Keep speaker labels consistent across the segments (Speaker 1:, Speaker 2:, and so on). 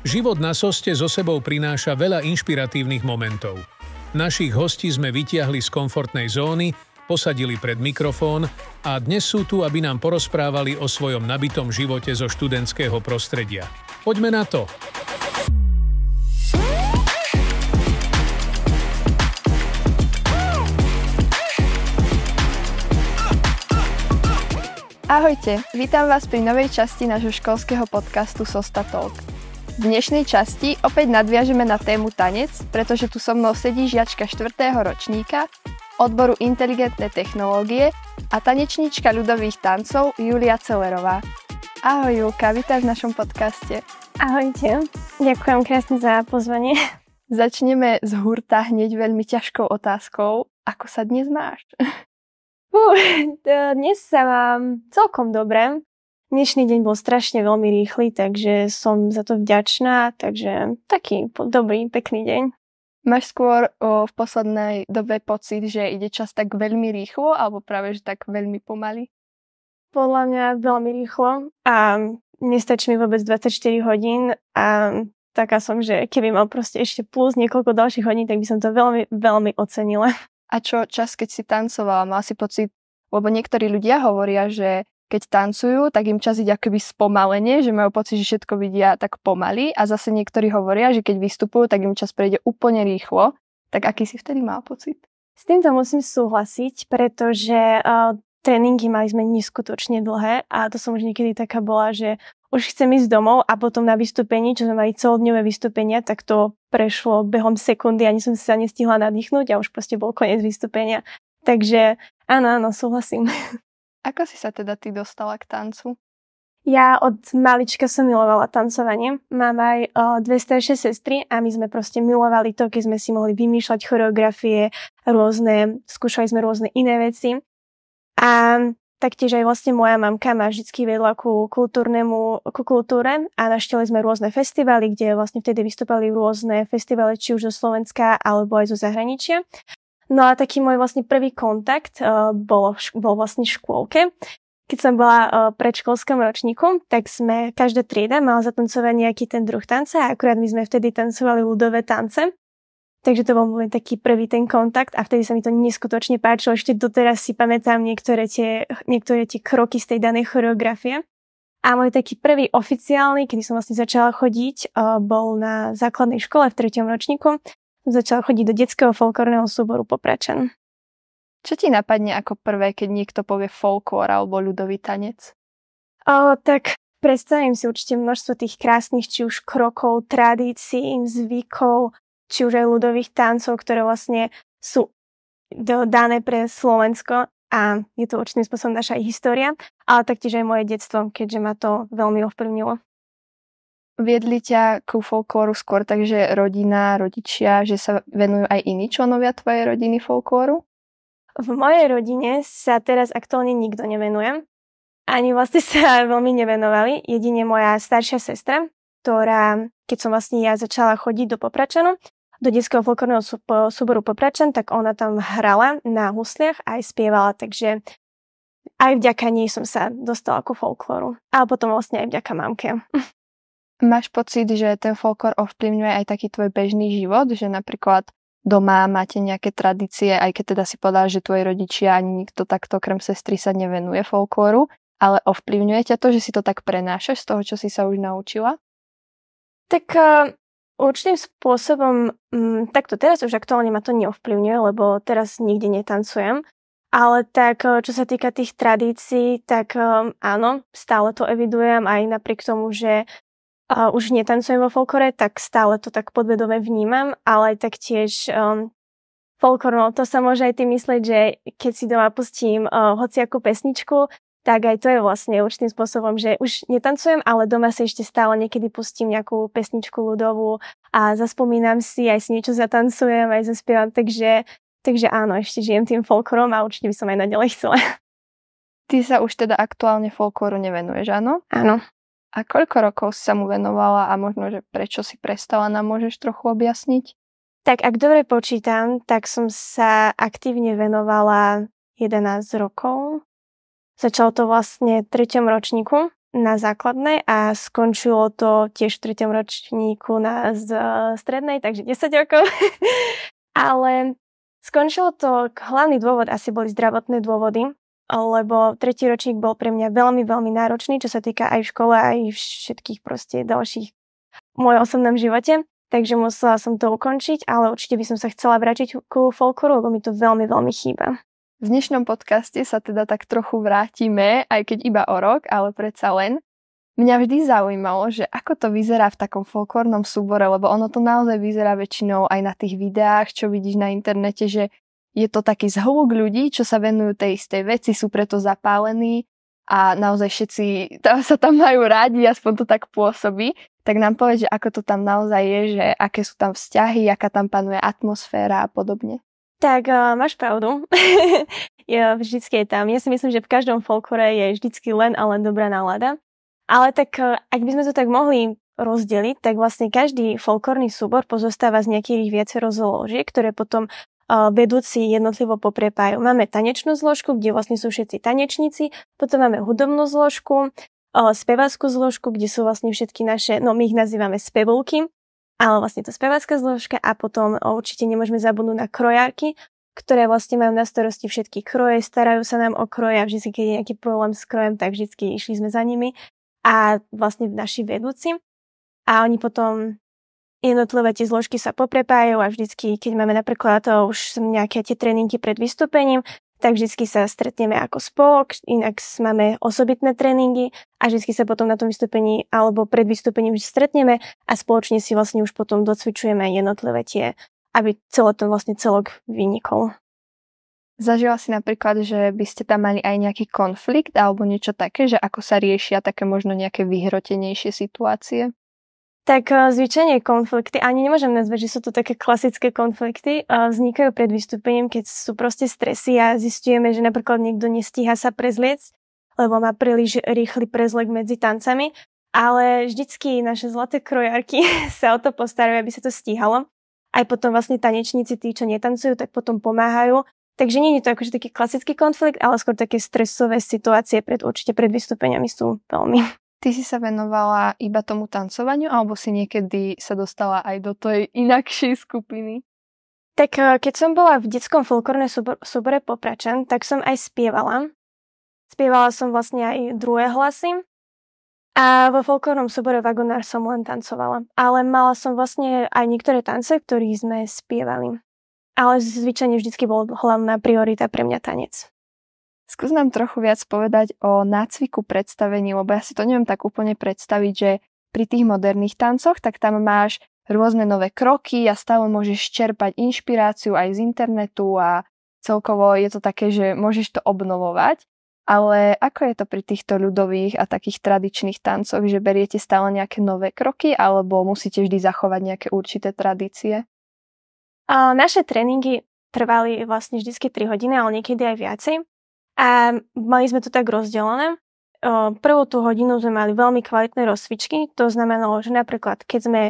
Speaker 1: Život na soste so sebou prináša veľa inšpiratívnych momentov. Našich hostí sme vytiahli z komfortnej zóny, posadili pred mikrofón a dnes sú tu, aby nám porozprávali o svojom nabitom živote zo študentského prostredia. Poďme na to! Ahojte, vítam vás pri novej časti nášho školského podcastu Sosta Talk. V dnešnej časti opäť nadviažeme na tému tanec, pretože tu so mnou sedí žiačka 4. ročníka odboru inteligentné technológie a tanečníčka ľudových tancov Julia Celerová. Ahoj Julka, vítaj v našom podcaste. Ahojte, ďakujem krásne za pozvanie. Začneme z hurta hneď veľmi ťažkou
Speaker 2: otázkou. Ako sa dnes máš? Uh, dnes sa mám celkom dobre. Dnešný deň bol strašne veľmi rýchly, takže som za to vďačná, takže taký dobrý, pekný deň. Máš skôr o, v poslednej
Speaker 1: dobe pocit, že ide čas tak veľmi rýchlo alebo práve že tak veľmi pomaly?
Speaker 2: Podľa mňa veľmi rýchlo a nestačí mi vôbec 24 hodín a taká som, že keby mal proste ešte plus niekoľko ďalších hodín, tak by som to veľmi, veľmi ocenila. A čo čas, keď si tancovala? Mal si pocit, lebo niektorí ľudia hovoria,
Speaker 1: že keď tancujú, tak im čas ide akoby spomalenie, že majú pocit, že všetko vidia tak pomaly a zase niektorí hovoria, že keď vystupujú, tak im čas prejde úplne rýchlo. Tak aký si vtedy mal
Speaker 2: pocit? S týmto musím súhlasiť, pretože uh, tréningy mali sme neskutočne dlhé a to som už niekedy taká bola, že už chcem ísť domov a potom na vystúpení, čo sme mali celodňové vystúpenia, tak to prešlo behom sekundy, ani som sa nestihla nadýchnuť a už proste bol koniec vystúpenia. Takže áno, áno, súhlasím. Ako si sa
Speaker 1: teda ty dostala k tancu?
Speaker 2: Ja od malička som milovala tancovanie. Mám aj o, dve staršie sestry a my sme proste milovali to, keď sme si mohli vymýšľať choreografie, rôzne, skúšali sme rôzne iné veci. A taktiež aj vlastne moja mamka ma vždy vedla ku, kultúrnemu, ku kultúre a naštili sme rôzne festivály, kde vlastne vtedy vystúpali rôzne festivály či už zo Slovenska alebo aj zo zahraničia. No a taký môj vlastne prvý kontakt uh, eh, bol, bol vlastne v škôlke. Keď som bola eh, v predškolskom ročníku, tak sme, každá trieda mala zatancovať nejaký ten druh tanca a akurát my sme vtedy tancovali ľudové tance. Takže to bol môj taký prvý ten kontakt a vtedy sa mi to neskutočne páčilo. Ešte doteraz si pamätám niektoré tie, niektoré tie kroky z tej danej choreografie. A môj taký prvý oficiálny, kedy som vlastne začala chodiť, eh, bol na základnej škole v treťom ročníku začala chodiť do detského folklórneho súboru Popračan. Čo ti napadne ako prvé, keď niekto povie folklór alebo ľudový tanec? O, tak predstavím si určite množstvo tých krásnych či už krokov, tradícií, zvykov, či už aj ľudových tancov, ktoré vlastne sú dané pre Slovensko a je to určitým spôsobom naša história, ale taktiež aj moje detstvo, keďže ma to veľmi ovplyvnilo viedli
Speaker 1: ťa ku folklóru skôr, takže rodina, rodičia, že sa venujú aj iní členovia tvojej rodiny folklóru?
Speaker 2: V mojej rodine sa teraz aktuálne nikto nevenuje. Ani vlastne sa veľmi nevenovali. Jedine moja staršia sestra, ktorá, keď som vlastne ja začala chodiť do Popračanu, do detského folklórneho súboru Popračan, tak ona tam hrala na husliach a aj spievala, takže aj vďaka nej som sa dostala ku folklóru. A potom vlastne aj vďaka mamke.
Speaker 1: Máš pocit, že ten folklór ovplyvňuje aj taký tvoj bežný život, že napríklad doma máte nejaké tradície, aj keď teda si povedal, že tvoji rodičia ani nikto takto krem sestry sa nevenuje folklóru, ale ovplyvňuje ťa to, že si to tak prenášaš z toho, čo si sa už naučila?
Speaker 2: Tak e, určitým spôsobom, mm, takto teraz už aktuálne ma to neovplyvňuje, lebo teraz nikde netancujem, ale tak, e, čo sa týka tých tradícií, tak e, áno, stále to evidujem aj napriek tomu, že uh, už netancujem vo folklore, tak stále to tak podvedome vnímam, ale taktiež um, folklor, no to sa môže aj tým myslieť, že keď si doma pustím uh, hociakú pesničku, tak aj to je vlastne určitým spôsobom, že už netancujem, ale doma sa ešte stále niekedy pustím nejakú pesničku ľudovú a zaspomínam si, aj si niečo zatancujem, aj zaspievam, takže, takže áno, ešte žijem tým folklorom a určite by som aj naďalej chcela. Ty sa už
Speaker 1: teda aktuálne folkloru nevenuješ, áno? Áno. A koľko rokov sa mu venovala a možno,
Speaker 2: že prečo si prestala, nám môžeš trochu objasniť? Tak ak dobre počítam, tak som sa aktívne venovala 11 rokov. Začalo to vlastne v treťom ročníku na základnej a skončilo to tiež v treťom ročníku na z, strednej, takže 10 rokov. Ale skončilo to, hlavný dôvod asi boli zdravotné dôvody, lebo tretí ročník bol pre mňa veľmi, veľmi náročný, čo sa týka aj v škole, aj všetkých proste ďalších v mojom osobnom živote. Takže musela som to ukončiť, ale určite by som sa chcela vrátiť ku folkloru, lebo mi to veľmi, veľmi chýba. V dnešnom podcaste sa teda tak trochu vrátime,
Speaker 1: aj keď iba o rok, ale predsa len. Mňa vždy zaujímalo, že ako to vyzerá v takom folklórnom súbore, lebo ono to naozaj vyzerá väčšinou aj na tých videách, čo vidíš na internete, že je to taký zhluk ľudí, čo sa venujú tej istej veci, sú preto zapálení a naozaj všetci tam, sa tam majú rádi, aspoň to tak pôsobí. Tak nám povedz, že ako to tam naozaj je, že aké sú tam vzťahy, aká tam panuje atmosféra a podobne.
Speaker 2: Tak uh, máš pravdu. ja, vždycky je tam. Ja si myslím, že v každom folklore je vždycky len a len dobrá nálada. Ale tak, uh, ak by sme to tak mohli rozdeliť, tak vlastne každý folklórny súbor pozostáva z nejakých viacero zložiek, ktoré potom vedúci jednotlivo poprepajú. Máme tanečnú zložku, kde vlastne sú všetci tanečníci, potom máme hudobnú zložku, spevackú zložku, kde sú vlastne všetky naše, no my ich nazývame spevulky, ale vlastne to spevacká zložka a potom určite nemôžeme zabudnúť na krojárky, ktoré vlastne majú na starosti všetky kroje, starajú sa nám o kroje a vždy, keď je nejaký problém s krojem, tak vždy išli sme za nimi a vlastne naši vedúci. A oni potom jednotlivé tie zložky sa poprepájajú a vždycky, keď máme napríklad to už nejaké tie tréningy pred vystúpením, tak vždycky sa stretneme ako spolok, inak máme osobitné tréningy a vždycky sa potom na tom vystúpení alebo pred vystúpením stretneme a spoločne si vlastne už potom docvičujeme jednotlivé tie, aby celé to vlastne celok vynikol. Zažila si napríklad, že by ste tam mali aj nejaký konflikt alebo niečo také, že ako sa riešia také možno nejaké vyhrotenejšie situácie? Tak eh, zvyčajne konflikty, ani nemôžem nazvať, že sú to také klasické konflikty, eh, vznikajú pred vystúpením, keď sú proste stresy a zistujeme, že napríklad niekto nestíha sa prezliec, lebo má príliš rýchly prezlek medzi tancami, ale vždycky naše zlaté krojarky sa o to postarajú, aby sa to stíhalo. Aj potom vlastne tanečníci, tí, čo netancujú, tak potom pomáhajú. Takže nie je to akože taký klasický konflikt, ale skôr také stresové situácie pred, určite pred vystúpeniami sú veľmi.
Speaker 1: Ty si sa venovala iba tomu tancovaniu alebo si
Speaker 2: niekedy sa dostala aj do tej inakšej skupiny? Tak eh, keď som bola v detskom folklórne súbore Popračan, tak som aj spievala. Spievala som vlastne aj druhé hlasy. A vo folklórnom súbore Vagonár som len tancovala. Ale mala som vlastne aj niektoré tance, ktorých sme spievali. Ale zvyčajne vždycky bol hlavná priorita pre mňa tanec. Skús nám trochu viac povedať o
Speaker 1: nácviku predstavení, lebo ja si to neviem tak úplne predstaviť, že pri tých moderných tancoch, tak tam máš rôzne nové kroky a stále môžeš čerpať inšpiráciu aj z internetu a celkovo je to také, že môžeš to obnovovať. Ale ako je to pri týchto ľudových a takých tradičných tancoch, že beriete stále nejaké nové kroky alebo musíte vždy zachovať nejaké určité tradície?
Speaker 2: A naše tréningy trvali vlastne vždy 3 hodiny, ale niekedy aj viacej. A mali sme to tak rozdelené. Prvú tú hodinu sme mali veľmi kvalitné rozcvičky, to znamenalo, že napríklad keď sme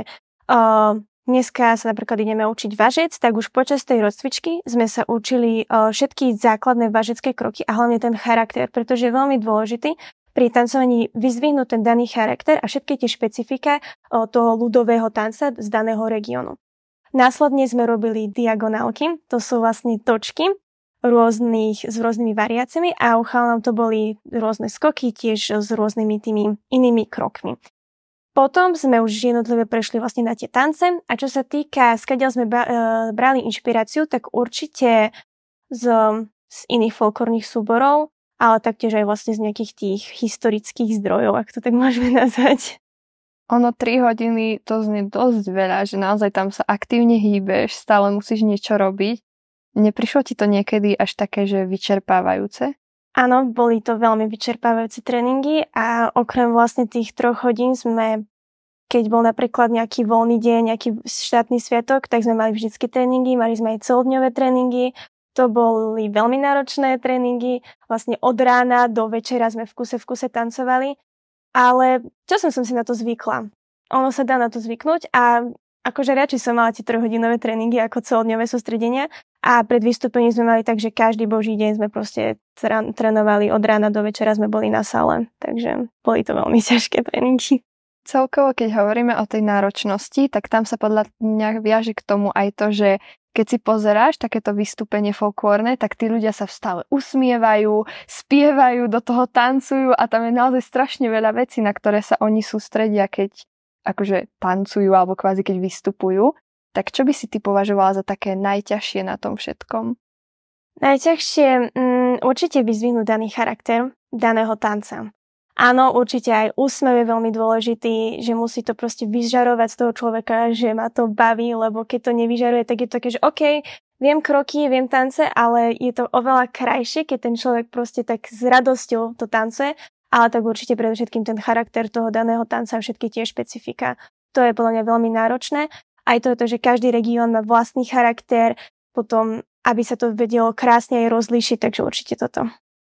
Speaker 2: dneska sa napríklad ideme učiť važec, tak už počas tej rozcvičky sme sa učili všetky základné važecké kroky a hlavne ten charakter, pretože je veľmi dôležitý pri tancovaní vyzvihnúť ten daný charakter a všetky tie špecifika toho ľudového tanca z daného regiónu. Následne sme robili diagonálky, to sú vlastne točky, rôznych, s rôznymi variáciami a u chalanov to boli rôzne skoky tiež s rôznymi tými inými krokmi. Potom sme už jednotlivé prešli vlastne na tie tance a čo sa týka, skáďal sme e, brali inšpiráciu, tak určite z, z iných folklórnych súborov, ale taktiež aj vlastne z nejakých tých historických zdrojov, ak to tak môžeme nazvať. Ono 3 hodiny to
Speaker 1: znie dosť veľa, že naozaj tam sa aktívne hýbeš, stále musíš niečo robiť Neprišlo ti to niekedy až také, že vyčerpávajúce?
Speaker 2: Áno, boli to veľmi vyčerpávajúce tréningy a okrem vlastne tých troch hodín sme, keď bol napríklad nejaký voľný deň, nejaký štátny sviatok, tak sme mali vždycky tréningy, mali sme aj celodňové tréningy, to boli veľmi náročné tréningy, vlastne od rána do večera sme v kuse v kuse tancovali, ale časom som si na to zvykla. Ono sa dá na to zvyknúť a akože radšej som mala tie trojhodinové tréningy ako celodňové sústredenia, a pred vystúpením sme mali tak, že každý boží deň sme proste trénovali od rána do večera sme boli na sale. Takže boli to veľmi ťažké tréningy. Celkovo, keď hovoríme o tej
Speaker 1: náročnosti, tak tam sa podľa mňa viaže k tomu aj to, že keď si pozeráš takéto vystúpenie folklórne, tak tí ľudia sa stále usmievajú, spievajú, do toho tancujú a tam je naozaj strašne veľa vecí, na ktoré sa oni sústredia, keď akože tancujú alebo kvázi keď vystupujú. Tak čo by si ty považovala za také najťažšie na tom všetkom?
Speaker 2: Najťažšie mm, určite vyzvihnúť daný charakter daného tanca. Áno, určite aj úsmev je veľmi dôležitý, že musí to proste vyžarovať z toho človeka, že ma to baví, lebo keď to nevyžaruje, tak je to také, že OK, viem kroky, viem tance, ale je to oveľa krajšie, keď ten človek proste tak s radosťou to tancuje, ale tak určite predovšetkým ten charakter toho daného tanca a všetky tie špecifika. To je podľa mňa veľmi náročné aj toto, že každý región má vlastný charakter, potom aby sa to vedelo krásne aj rozlíšiť, takže určite toto.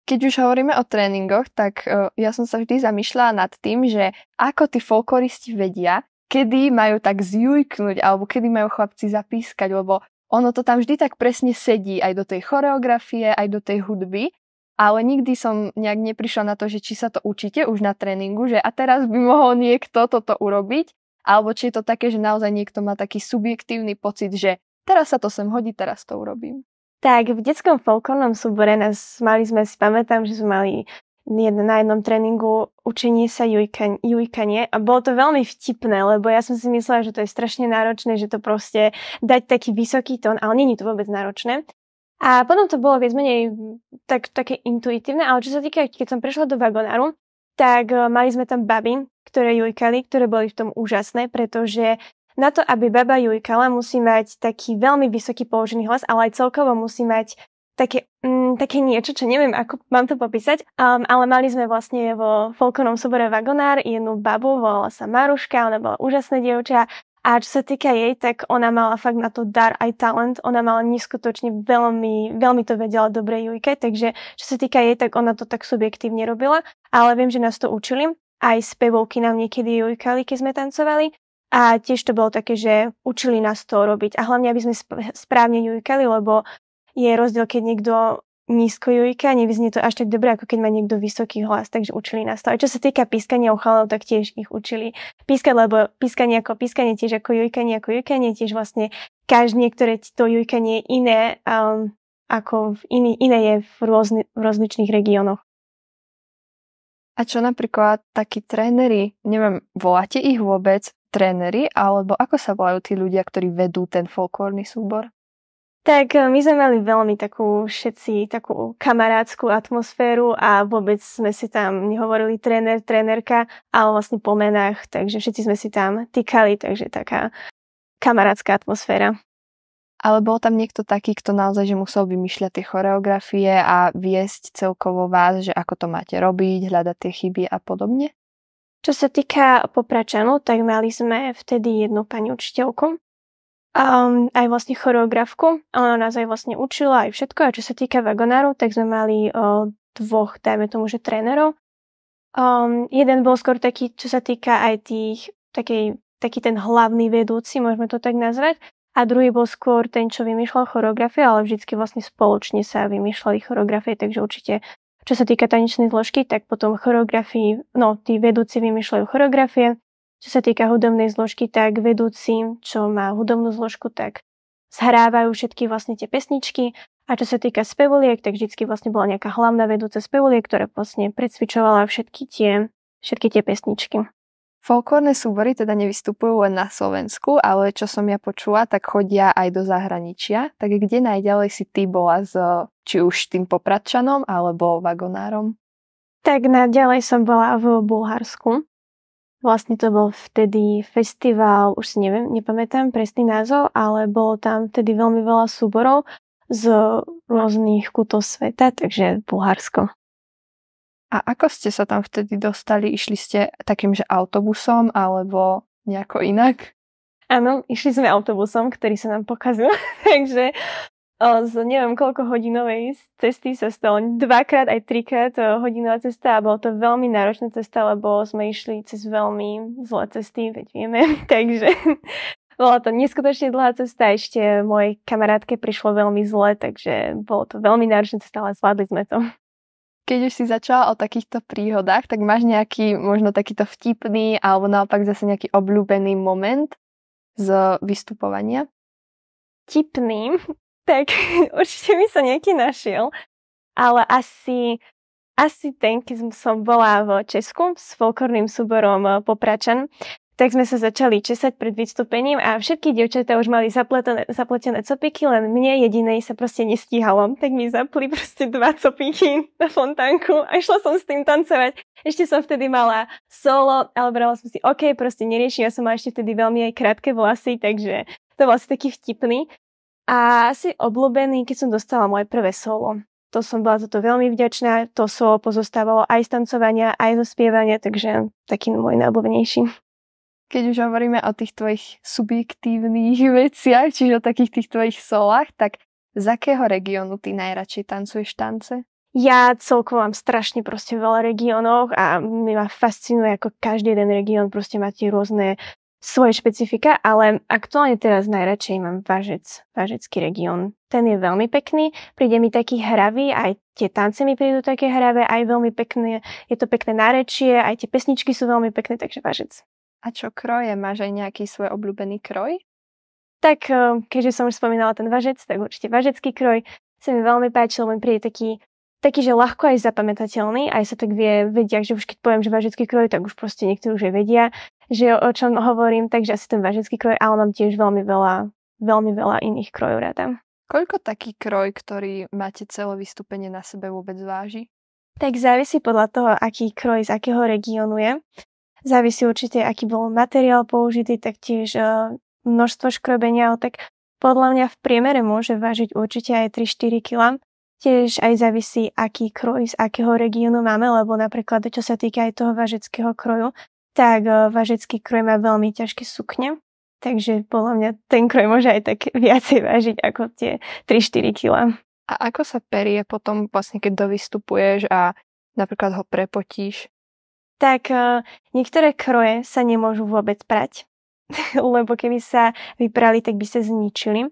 Speaker 2: Keď už hovoríme o tréningoch, tak
Speaker 1: e, ja som sa vždy zamýšľala nad tým, že ako tí folkloristi vedia, kedy majú tak zjujknúť alebo kedy majú chlapci zapískať, lebo ono to tam vždy tak presne sedí aj do tej choreografie, aj do tej hudby, ale nikdy som nejak neprišla na to, že či sa to učíte už na tréningu, že a teraz by mohol niekto toto urobiť alebo či je to také, že naozaj niekto má taký subjektívny pocit, že teraz sa to sem hodí, teraz to urobím.
Speaker 2: Tak, v detskom folklornom súbore nás mali sme, si pamätám, že sme mali na jednom tréningu učenie sa jujka, jujkanie a bolo to veľmi vtipné, lebo ja som si myslela, že to je strašne náročné, že to proste dať taký vysoký tón, ale není to vôbec náročné. A potom to bolo viac menej tak, také intuitívne, ale čo sa týka, keď som prešla do vagonáru, tak eh, mali sme tam baby, ktoré jujkali, ktoré boli v tom úžasné, pretože na to, aby baba jujkala, musí mať taký veľmi vysoký položený hlas, ale aj celkovo musí mať také, mm, také niečo, čo neviem, ako mám to popísať, um, ale mali sme vlastne vo folkonom sobore Vagonár jednu babu, volala sa Maruška, ona bola úžasná dievča a čo sa týka jej, tak ona mala fakt na to dar aj talent. Ona mala neskutočne veľmi, veľmi to vedela dobre Jujke, takže čo sa týka jej, tak ona to tak subjektívne robila. Ale viem, že nás to učili. Aj spevovky nám niekedy Jujkali, keď sme tancovali. A tiež to bolo také, že učili nás to robiť. A hlavne, aby sme správne Jujkali, lebo je rozdiel, keď niekto nízko jujka, nevyznie to až tak dobre, ako keď má niekto vysoký hlas, takže učili nás to. A čo sa týka pískania u tak tiež ich učili pískať, lebo pískanie ako pískanie tiež ako jujkanie, ako jujkanie tiež vlastne každé niektoré to jujkanie je iné, um, ako v iný, iné je v, rôzny, v rozličných regiónoch.
Speaker 1: A čo napríklad takí tréneri, neviem, voláte ich vôbec tréneri,
Speaker 2: alebo ako sa volajú tí ľudia, ktorí vedú ten folklórny súbor? Tak eh, my sme mali veľmi takú všetci, takú kamarádskú atmosféru a vôbec sme si tam nehovorili tréner, trénerka, ale vlastne po menách, takže všetci sme si tam týkali, takže taká kamarádska atmosféra. Ale bol tam niekto taký, kto naozaj, že
Speaker 1: musel vymýšľať tie choreografie a viesť celkovo vás, že ako to máte robiť, hľadať
Speaker 2: tie chyby a podobne? Čo sa týka popračanov, tak mali sme vtedy jednu pani učiteľku, um, aj vlastne choreografku. Ona nás aj vlastne učila aj všetko. A čo sa týka vagonáru, tak sme mali uh, dvoch, dajme tomu, že trénerov. Um, jeden bol skôr taký, čo sa týka aj tých, takej, taký ten hlavný vedúci, môžeme to tak nazvať. A druhý bol skôr ten, čo vymýšľal choreografie, ale vždycky vlastne spoločne sa vymýšľali choreografie, takže určite čo sa týka tanečnej zložky, tak potom choreografii, no tí vedúci vymýšľajú choreografie, čo sa týka hudobnej zložky, tak vedúcim, čo má hudobnú zložku, tak zhrávajú všetky vlastne tie pesničky. A čo sa týka spevoliek, tak vždycky vlastne bola nejaká hlavná vedúca spevoliek, ktorá vlastne predsvičovala všetky tie, všetky tie pesničky. Folklórne súbory teda nevystupujú len na
Speaker 1: Slovensku, ale čo som ja počula, tak chodia aj do zahraničia. Tak kde najďalej si ty bola s či už tým popradčanom alebo vagonárom? Tak naďalej
Speaker 2: som bola v Bulharsku. Vlastne to bol vtedy festival, už si neviem, nepamätám presný názov, ale bolo tam vtedy veľmi veľa súborov z rôznych kútov sveta, takže Bulharsko. A ako ste sa
Speaker 1: tam vtedy dostali? Išli ste takým, že autobusom alebo nejako inak?
Speaker 2: Áno, išli sme autobusom, ktorý sa nám pokazil, takže z neviem koľko hodinovej cesty sa stalo dvakrát aj trikrát e, hodinová cesta a bolo to veľmi náročná cesta, lebo sme išli cez veľmi zlé cesty, veď vieme, takže bola to neskutočne dlhá cesta, ešte mojej kamarátke prišlo veľmi zle, takže bolo to veľmi náročná cesta, ale zvládli sme to. Keď už si začala o takýchto príhodách,
Speaker 1: tak máš nejaký možno takýto vtipný alebo naopak zase nejaký obľúbený moment z
Speaker 2: vystupovania? Tipný tak určite by sa nejaký našiel. Ale asi, asi ten, keď som bola v Česku s folkorným súborom eh, Popračan, tak sme sa začali česať pred vystúpením a všetky dievčatá už mali zapletené, zapletené copiky, len mne jedinej sa proste nestíhalo. Tak mi zapli proste dva copiky na fontánku a išla som s tým tancovať. Ešte som vtedy mala solo, ale brala som si, OK, proste neriešim, ja som mala ešte vtedy veľmi aj krátke vlasy, takže to bol asi taký vtipný. A asi obľúbený, keď som dostala moje prvé solo. To som bola toto veľmi vďačná. To solo pozostávalo aj z tancovania, aj zo spievania, takže taký môj najobľúbenejší. Keď už hovoríme o tých tvojich
Speaker 1: subjektívnych veciach, čiže o takých tých tvojich solách, tak z akého regiónu ty najradšej tancuješ tance?
Speaker 2: Ja celkovo mám strašne proste veľa regiónov a mi ma fascinuje, ako každý jeden región proste má tie rôzne svoje špecifika, ale aktuálne teraz najradšej mám Vážec, Vážecký región. Ten je veľmi pekný, príde mi taký hravý, aj tie tance mi prídu také hravé, aj veľmi pekné, je to pekné nárečie, aj tie pesničky sú veľmi pekné, takže Vážec. A čo kroje? Máš aj nejaký svoj obľúbený kroj? Tak, eh, keďže som už spomínala ten Vážec, tak určite Vážecký kroj sa mi veľmi páčil, len mi príde taký taký, že ľahko aj zapamätateľný, aj sa tak vie, vedia, že už keď poviem, že vážecký kroj, tak už proste niektorí už aj vedia, že o čom hovorím, takže asi ten vážecký kroj, ale mám tiež veľmi veľa, veľmi veľa iných krojov rada.
Speaker 1: Koľko taký kroj, ktorý máte celé vystúpenie na sebe vôbec váži?
Speaker 2: Tak závisí podľa toho, aký kroj z akého regiónu je. Závisí určite, aký bol materiál použitý, taktiež e, množstvo škrobenia, ale tak podľa mňa v priemere môže vážiť určite aj 3-4 kg. Tiež aj závisí, aký kroj z akého regiónu máme, lebo napríklad čo sa týka aj toho vážeckého kroju, tak eh, vážecký kroj má veľmi ťažké sukne, takže podľa mňa ten kroj môže aj tak viacej vážiť ako tie 3-4 kg.
Speaker 1: A ako sa perie potom vlastne, keď dovystupuješ a napríklad ho prepotíš?
Speaker 2: Tak eh, niektoré kroje sa nemôžu vôbec prať, lebo keby sa vyprali, tak by sa zničili.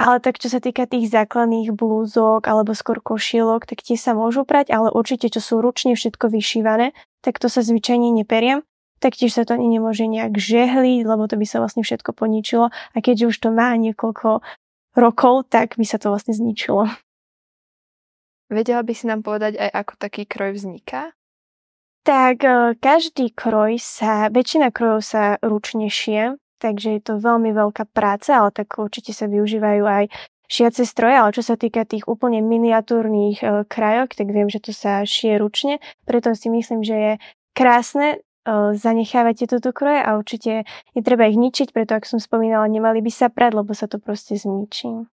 Speaker 2: Ale tak čo sa týka tých základných blúzok alebo skôr košielok, tak tie sa môžu prať, ale určite čo sú ručne všetko vyšívané, tak to sa zvyčajne neperiem. Taktiež sa to ani nemôže nejak žehliť, lebo to by sa vlastne všetko poničilo a keďže už to má niekoľko rokov, tak by sa to vlastne zničilo.
Speaker 1: Vedela by si nám povedať aj, ako taký kroj vzniká?
Speaker 2: Tak e, každý kroj sa, väčšina krojov sa ručne šie, takže je to veľmi veľká práca, ale tak určite sa využívajú aj šiace stroje, ale čo sa týka tých úplne miniatúrnych e, krajok, tak viem, že to sa šie ručne, preto si myslím, že je krásne zanechávate toto kroje a určite netreba ich ničiť, preto ak som spomínala, nemali by sa prať, lebo sa to proste zničí.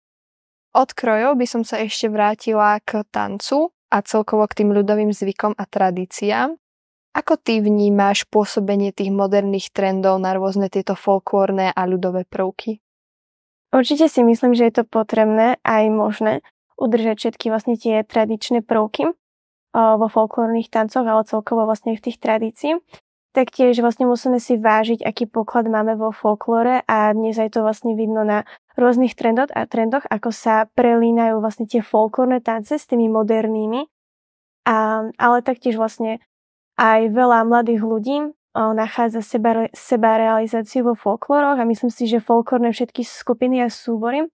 Speaker 2: Od krojov by som
Speaker 1: sa ešte vrátila k tancu a celkovo k tým ľudovým zvykom a tradíciám. Ako ty vnímáš pôsobenie tých moderných trendov na rôzne tieto folklórne a ľudové prvky?
Speaker 2: Určite si myslím, že je to potrebné aj možné udržať všetky vlastne tie tradičné prvky, vo folklórnych tancoch, ale celkovo vlastne v tých tradícií. Taktiež vlastne musíme si vážiť, aký poklad máme vo folklóre a dnes aj to vlastne vidno na rôznych trendoch a trendoch, ako sa prelínajú vlastne tie folklórne tance s tými modernými. A, ale taktiež vlastne aj veľa mladých ľudí nachádza seba, seba realizáciu vo folklóroch a myslím si, že folklórne všetky skupiny a súbory o,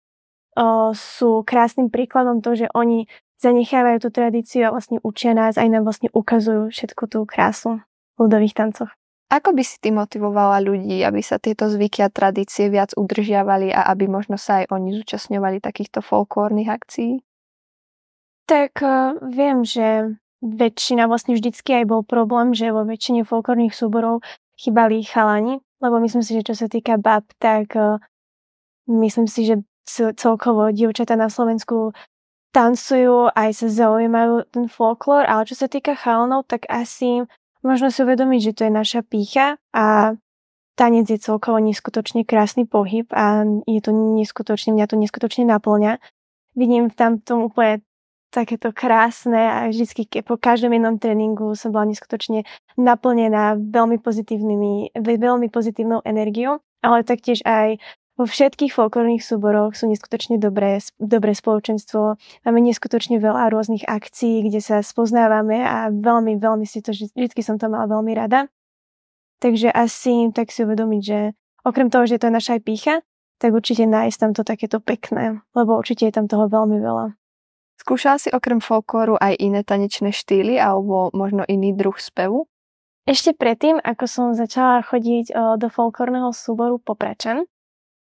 Speaker 2: sú krásnym príkladom to, že oni zanechávajú tú tradíciu a vlastne učia nás aj nám vlastne ukazujú všetku tú krásu ľudových tancoch.
Speaker 1: Ako by si ty motivovala ľudí, aby sa tieto zvyky a tradície viac udržiavali a aby možno sa aj oni zúčastňovali takýchto folklórnych akcií?
Speaker 2: Tak uh, viem, že väčšina, vlastne vždycky aj bol problém, že vo väčšine folklórnych súborov chýbali chalani, lebo myslím si, že čo sa týka bab, tak uh, myslím si, že celkovo dievčatá na Slovensku tancujú, aj sa zaujímajú ten folklór, ale čo sa týka chalanov, tak asi možno si uvedomiť, že to je naša pícha a tanec je celkovo neskutočne krásny pohyb a je to neskutočne, mňa to neskutočne naplňa. Vidím tam tom úplne takéto krásne a vždycky po každom jednom tréningu som bola neskutočne naplnená veľmi, pozitívnymi, veľmi pozitívnou energiou, ale taktiež aj vo všetkých folklórnych súboroch sú neskutočne dobré, dobré spoločenstvo. Máme neskutočne veľa rôznych akcií, kde sa spoznávame a veľmi, veľmi si to, vždy som to mala veľmi rada. Takže asi tak si uvedomiť, že okrem toho, že to je naša aj pícha, tak určite nájsť tam to takéto pekné, lebo určite je tam toho veľmi veľa.
Speaker 1: Skúšala si okrem folklóru aj iné tanečné štýly alebo možno iný druh spevu?
Speaker 2: Ešte predtým, ako som začala chodiť eh, do folklórneho súboru Popračan,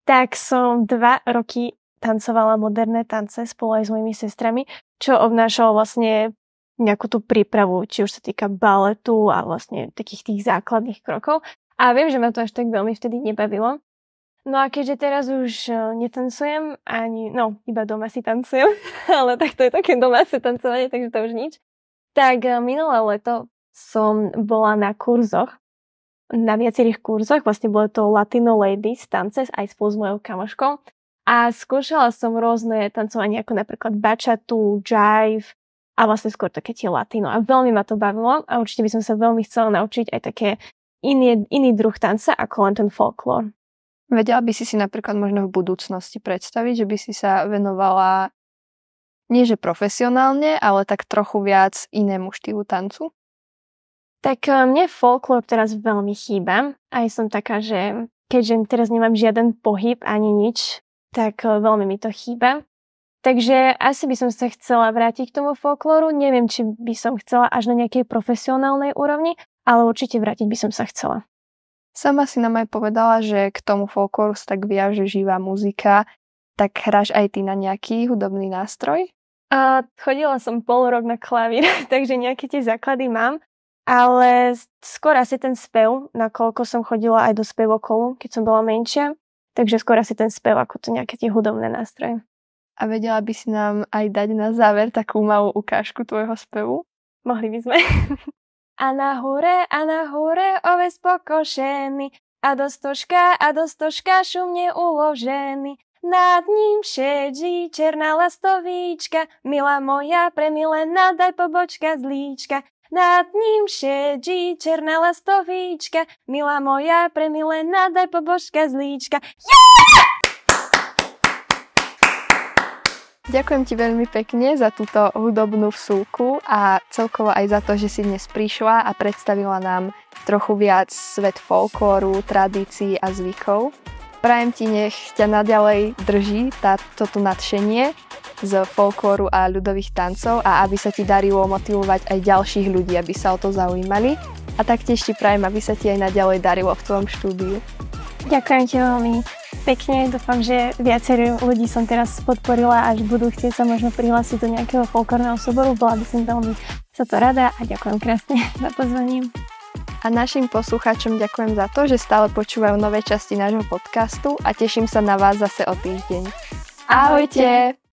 Speaker 2: tak som dva roky tancovala moderné tance spolu aj s mojimi sestrami, čo obnášalo vlastne nejakú tú prípravu, či už sa týka baletu a vlastne takých tých základných krokov. A viem, že ma to až tak veľmi vtedy nebavilo. No a keďže teraz už e, netancujem ani, no, iba doma si tancujem, ale tak to je také domáce tancovanie, takže to už nič. Tak e, minulé leto som bola na kurzoch na viacerých kurzoch, vlastne bolo to Latino Ladies tance aj spolu s mojou kamoškou. A skúšala som rôzne tancovanie, ako napríklad bachatu, jive a vlastne skôr také tie latino. A veľmi ma to bavilo a určite by som sa veľmi chcela naučiť aj také iný, iný druh tanca ako len ten folklór.
Speaker 1: Vedela by si si napríklad možno v budúcnosti predstaviť, že by si sa venovala nie že profesionálne, ale tak trochu viac inému štýlu tancu?
Speaker 2: Tak eh, mne folklór teraz veľmi chýba. Aj som taká, že keďže teraz nemám žiaden pohyb ani nič, tak eh, veľmi mi to chýba. Takže asi by som sa chcela vrátiť k tomu folklóru. Neviem, či by som chcela až na nejakej profesionálnej úrovni, ale určite vrátiť by som sa chcela. Sama si nám aj povedala, že k tomu folklóru
Speaker 1: sa tak viaže živá muzika. Tak hráš aj ty na nejaký hudobný nástroj?
Speaker 2: A chodila som pol rok na klavír, takže nejaké tie základy mám, ale skôr asi ten spev, nakoľko som chodila aj do spevokolu, keď som bola menšia, takže skôr asi ten spev ako to nejaké tie hudobné nástroje. A vedela by si nám aj dať na
Speaker 1: záver takú malú ukážku tvojho spevu?
Speaker 2: Mohli by sme. a na hore, a na hore oves pokošený, a do stožka, a do stožka šumne uložený. Nad ním šedí černá lastovíčka, milá moja premilená, daj pobočka zlíčka. Nad ním šedí černá lastovíčka, milá moja premilená, daj pobožka zlíčka. Yeah! Ďakujem ti veľmi
Speaker 1: pekne za túto hudobnú vsúku a celkovo aj za to, že si dnes prišla a predstavila nám trochu viac svet folklóru, tradícií a zvykov. Prajem ti, nech ťa naďalej drží toto nadšenie z folklóru a ľudových tancov a aby sa ti darilo motivovať aj ďalších ľudí, aby sa o to zaujímali. A taktiež ti prajem, aby sa ti aj naďalej darilo v tvojom štúdiu. Ďakujem ti veľmi
Speaker 2: pekne. Dúfam, že viacerých ľudí som teraz podporila, až budú chcieť sa možno prihlásiť do nejakého folklórneho súboru. Bola by som veľmi sa to rada a ďakujem krásne za pozvanie.
Speaker 1: A našim poslucháčom ďakujem za to, že stále počúvajú nové časti nášho podcastu a teším sa na vás zase o týždeň. Ahojte! Ahojte.